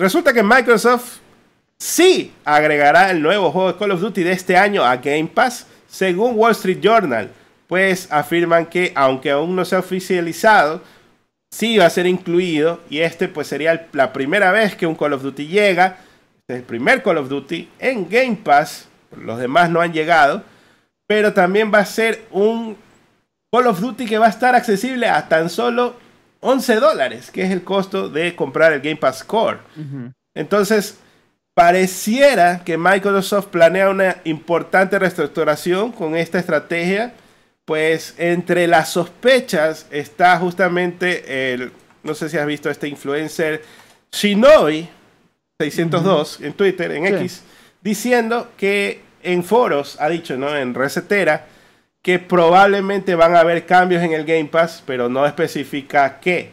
Resulta que Microsoft sí agregará el nuevo juego de Call of Duty de este año a Game Pass, según Wall Street Journal. Pues afirman que, aunque aún no se ha oficializado, sí va a ser incluido. Y este pues sería la primera vez que un Call of Duty llega. es el primer Call of Duty en Game Pass. Los demás no han llegado. Pero también va a ser un Call of Duty que va a estar accesible a tan solo 11 dólares, que es el costo de comprar el Game Pass Core. Entonces, pareciera que Microsoft planea una importante reestructuración con esta estrategia, pues entre las sospechas está justamente el, no sé si has visto este influencer, shinobi 602 en Twitter, en X, diciendo que en foros, ha dicho, ¿no? En Recetera, que probablemente van a haber cambios en el Game Pass, pero no especifica qué.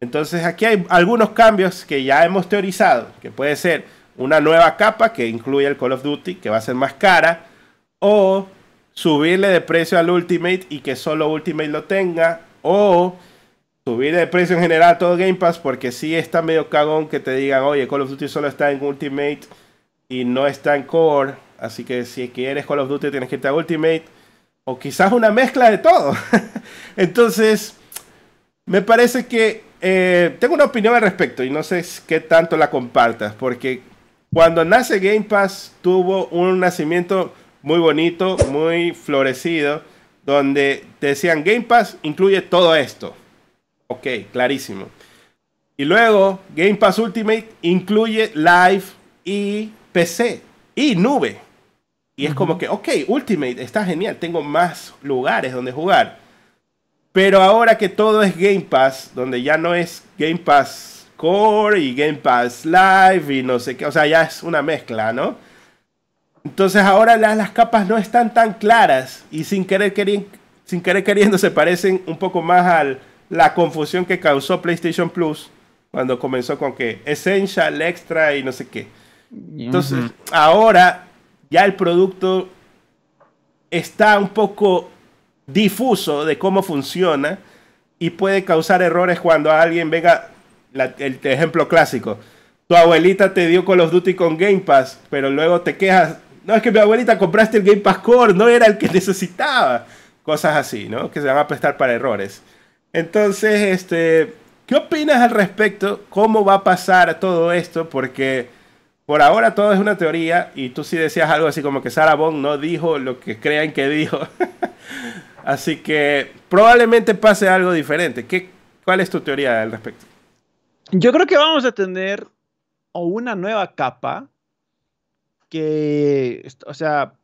Entonces aquí hay algunos cambios que ya hemos teorizado, que puede ser una nueva capa que incluye el Call of Duty, que va a ser más cara, o subirle de precio al Ultimate y que solo Ultimate lo tenga, o subirle de precio en general a todo Game Pass, porque si está medio cagón que te digan, oye, Call of Duty solo está en Ultimate y no está en Core, así que si quieres Call of Duty tienes que irte a Ultimate o quizás una mezcla de todo. Entonces, me parece que eh, tengo una opinión al respecto y no sé qué tanto la compartas, porque cuando nace Game Pass tuvo un nacimiento muy bonito, muy florecido, donde te decían Game Pass incluye todo esto. Ok, clarísimo. Y luego Game Pass Ultimate incluye Live y PC y nube. Y es como que, ok, Ultimate está genial, tengo más lugares donde jugar. Pero ahora que todo es Game Pass, donde ya no es Game Pass Core y Game Pass Live y no sé qué, o sea, ya es una mezcla, ¿no? Entonces ahora las, las capas no están tan claras y sin querer, sin queriendo se parecen un poco más a la confusión que causó PlayStation Plus cuando comenzó con que Essential, Extra y no sé qué. Entonces, ahora ya el producto está un poco difuso de cómo funciona y puede causar errores cuando alguien venga, el ejemplo clásico, tu abuelita te dio con los Duty con Game Pass, pero luego te quejas, no es que mi abuelita compraste el Game Pass Core, no era el que necesitaba, cosas así, ¿no? Que se van a prestar para errores. Entonces, este, ¿qué opinas al respecto? ¿Cómo va a pasar todo esto? Porque por ahora todo es una teoría y tú sí decías algo así como que Sarah Bond no dijo lo que crean que dijo. así que probablemente pase algo diferente. ¿Qué, ¿Cuál es tu teoría al respecto? Yo creo que vamos a tener una nueva capa que, o sea,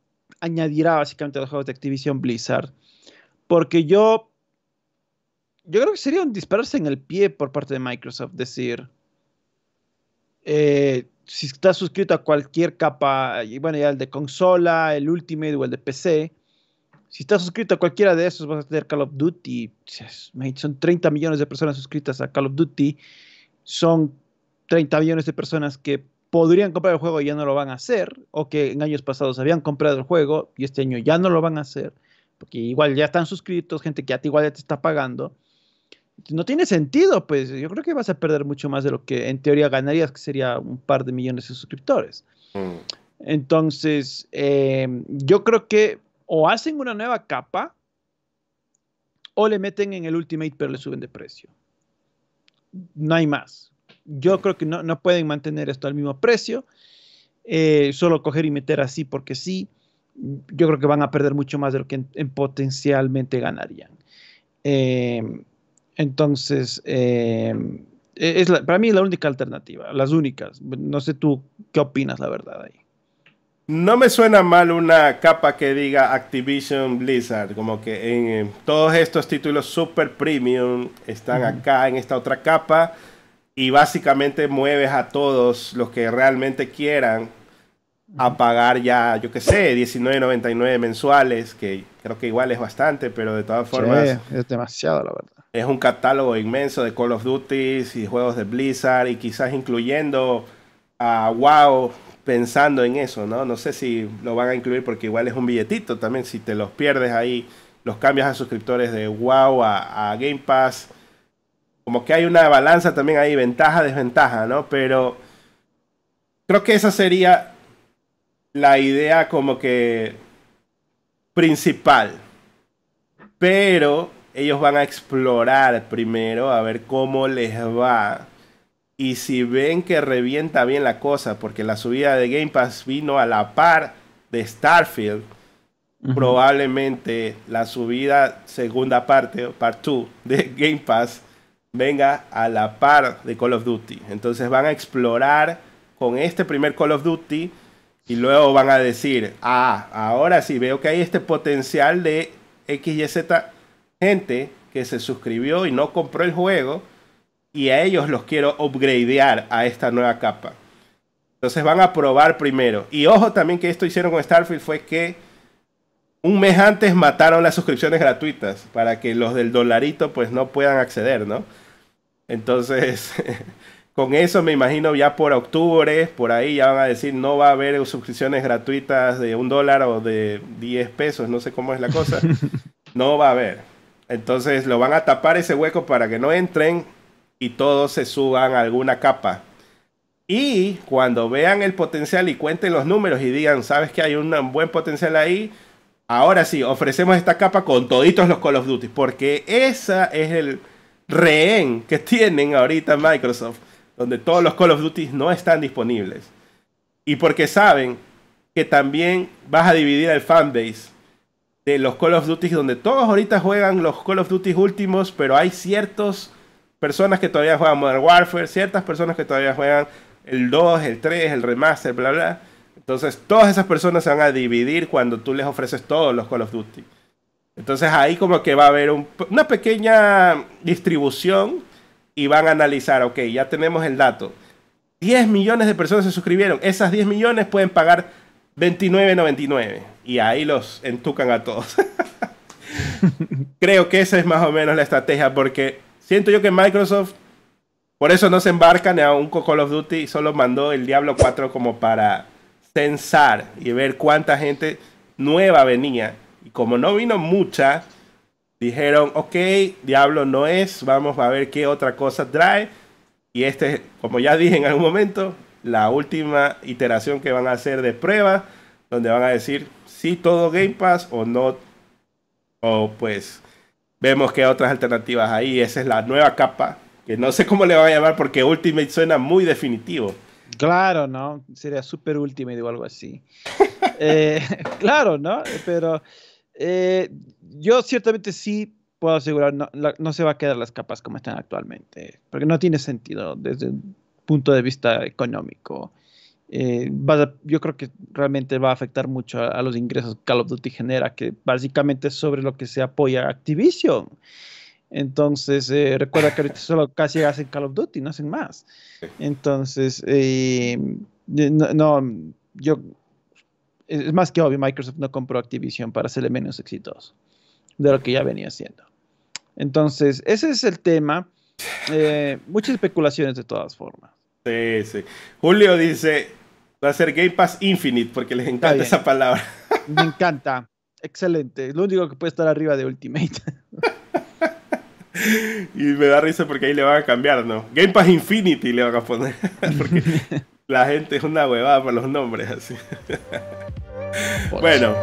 añadirá básicamente a los juegos de Activision Blizzard. Porque yo, yo creo que sería un dispararse en el pie por parte de Microsoft decir, eh, si estás suscrito a cualquier capa, bueno, ya el de consola, el Ultimate o el de PC, si estás suscrito a cualquiera de esos, vas a tener Call of Duty. Son 30 millones de personas suscritas a Call of Duty. Son 30 millones de personas que podrían comprar el juego y ya no lo van a hacer, o que en años pasados habían comprado el juego y este año ya no lo van a hacer, porque igual ya están suscritos, gente que a ti igual ya te está pagando no tiene sentido, pues yo creo que vas a perder mucho más de lo que en teoría ganarías, que sería un par de millones de suscriptores. Mm. Entonces, em, yo creo que o hacen una nueva capa o le meten en el Ultimate pero le suben de precio. No hay más. Yo creo que no, no pueden mantener esto al mismo precio. Eh, solo coger y meter así porque sí. Yo creo que van a perder mucho más de lo que potencialmente ganarían. Em, entonces, eh, e-, es para mí es la única alternativa, las únicas. No sé tú qué opinas, la verdad, ahí. No me suena mal una capa que diga Activision Blizzard, como que en, eh, todos estos títulos super premium están acá en esta otra capa y básicamente mueves a todos los que realmente quieran a pagar ya, yo qué sé, 19.99 mensuales, que creo que igual es bastante, pero de todas formas... es demasiado, la verdad. Es un catálogo inmenso de Call of Duty y juegos de Blizzard y quizás incluyendo a WoW pensando en eso, ¿no? No sé si lo van a incluir porque igual es un billetito también, si te los pierdes ahí, los cambias a suscriptores de WoW a, a Game Pass. Como que hay una balanza también ahí, ventaja, desventaja, ¿no? Pero creo que esa sería la idea como que principal. Pero ellos van a explorar primero a ver cómo les va. Y si ven que revienta bien la cosa, porque la subida de Game Pass vino a la par de Starfield, probablemente la subida segunda parte, part 2 de Game Pass, venga a la par de Call of Duty. Entonces van a explorar con este primer Call of Duty y luego van a decir, ah, ahora sí veo que hay este potencial de XYZ... y gente que se suscribió y no compró el juego y a ellos los quiero upgradear a esta nueva capa. Entonces van a probar primero. Y ojo también que esto hicieron con Starfield fue que un mes antes mataron las suscripciones gratuitas para que los del dolarito pues no puedan acceder, ¿no? Entonces, con eso me imagino ya por octubre, por ahí ya van a decir no va a haber suscripciones gratuitas de un dólar o de 10 pesos, no sé cómo es la cosa. No va a haber. Entonces lo van a tapar ese hueco para que no entren y todos se suban a alguna capa. Y cuando vean el potencial y cuenten los números y digan, sabes que hay un buen potencial ahí, ahora sí, ofrecemos esta capa con toditos los Call of Duty, porque esa es el rehén que tienen ahorita Microsoft, donde todos los Call of Duty no están disponibles. Y porque saben que también vas a dividir el fanbase de los Call of Duty, donde todos ahorita juegan los Call of Duty últimos, pero hay ciertas personas que todavía juegan Modern Warfare, ciertas personas que todavía juegan el 2, el 3, el remaster, bla, bla. Entonces, todas esas personas se van a dividir cuando tú les ofreces todos los Call of Duty. Entonces, ahí como que va a haber una pequeña distribución y van a analizar, ok, ya tenemos el dato. 10 millones de personas se suscribieron. Esas 10 millones pueden pagar 29.99. Y ahí los entucan a todos. Creo que esa es más o menos la estrategia porque siento yo que Microsoft por eso no se embarcan a un Call of Duty, solo mandó el Diablo 4 como para censar y ver cuánta gente nueva venía. Y como no vino mucha, dijeron, ok, Diablo no es, vamos a ver qué otra cosa trae. Y este, como ya dije en algún momento, la última iteración que van a hacer de prueba, donde van a decir si todo Game Pass o no. O pues vemos que hay otras alternativas ahí. Esa es la nueva capa, que no sé cómo le va a llamar porque Ultimate suena muy definitivo. Claro, ¿no? Sería Super Ultimate o algo así. Eh, claro, ¿no? Pero eh, yo ciertamente sí puedo asegurar, no, no se va a quedar las capas como están actualmente, porque no tiene sentido desde punto de vista económico. Eh, yo creo que realmente va a afectar mucho a, los ingresos que Call of Duty genera, que básicamente es sobre lo que se apoya Activision. Entonces, eh, recuerda que ahorita solo casi hacen Call of Duty, no hacen más. Entonces, eh, no, yo, es más que obvio, Microsoft no compró Activision para hacerle menos exitoso de lo que ya venía haciendo. Entonces, ese es el tema. Eh, muchas especulaciones de todas formas. Sí, sí. Julio dice, va a ser Game Pass Infinite porque les encanta esa palabra. Me encanta. Excelente. lo único que puede estar arriba de Ultimate. y me da risa porque ahí le van a cambiar, ¿no? Game Pass Infinity le van a poner. porque la gente es una huevada para los nombres así. bueno.